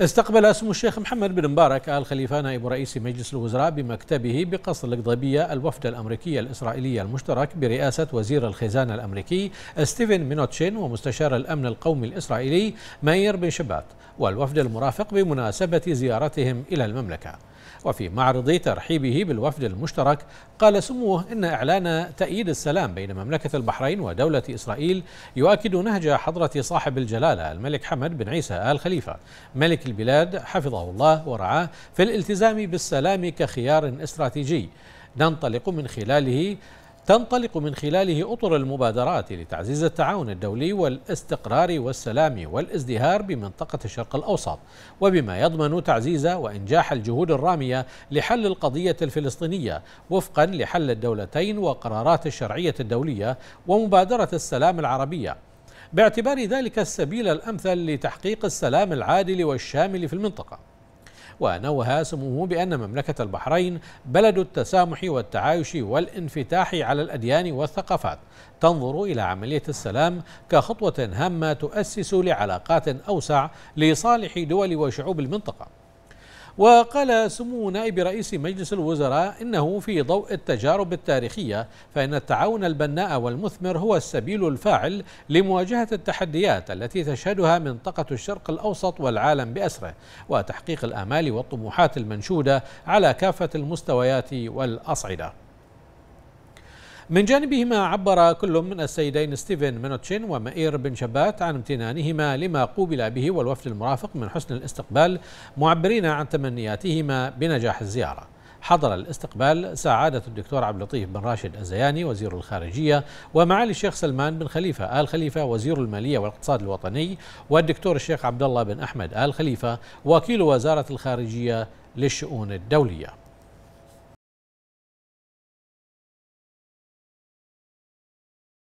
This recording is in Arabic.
استقبل اسم الشيخ محمد بن مبارك آل خليفة نائب رئيس مجلس الوزراء بمكتبه بقصر القضبية الوفد الأمريكي الإسرائيلي المشترك برئاسة وزير الخزانة الأمريكي ستيفن مينوتشين ومستشار الأمن القومي الإسرائيلي ماير بن شبات والوفد المرافق بمناسبة زيارتهم إلى المملكة وفي معرض ترحيبه بالوفد المشترك قال سموه إن إعلان تأييد السلام بين مملكة البحرين ودولة إسرائيل يؤكد نهج حضرة صاحب الجلالة الملك حمد بن عيسى آل خليفة ملك البلاد حفظه الله ورعاه في الالتزام بالسلام كخيار استراتيجي ننطلق من خلاله تنطلق من خلاله أطر المبادرات لتعزيز التعاون الدولي والاستقرار والسلام والازدهار بمنطقة الشرق الأوسط وبما يضمن تعزيز وإنجاح الجهود الرامية لحل القضية الفلسطينية وفقا لحل الدولتين وقرارات الشرعية الدولية ومبادرة السلام العربية باعتبار ذلك السبيل الأمثل لتحقيق السلام العادل والشامل في المنطقة ونوه سموه بأن مملكة البحرين بلد التسامح والتعايش والانفتاح على الأديان والثقافات تنظر إلى عملية السلام كخطوة هامة تؤسس لعلاقات أوسع لصالح دول وشعوب المنطقة وقال سمو نائب رئيس مجلس الوزراء إنه في ضوء التجارب التاريخية فإن التعاون البناء والمثمر هو السبيل الفاعل لمواجهة التحديات التي تشهدها منطقة الشرق الأوسط والعالم بأسره وتحقيق الآمال والطموحات المنشودة على كافة المستويات والأصعدة من جانبهما عبر كل من السيدين ستيفن مينوتشين ومائير بن شبات عن امتنانهما لما قوبل به والوفد المرافق من حسن الاستقبال معبرين عن تمنياتهما بنجاح الزيارة حضر الاستقبال سعادة الدكتور عبد اللطيف بن راشد الزياني وزير الخارجية ومعالي الشيخ سلمان بن خليفة آل خليفة وزير المالية والاقتصاد الوطني والدكتور الشيخ عبد الله بن أحمد آل خليفة وكيل وزارة الخارجية للشؤون الدولية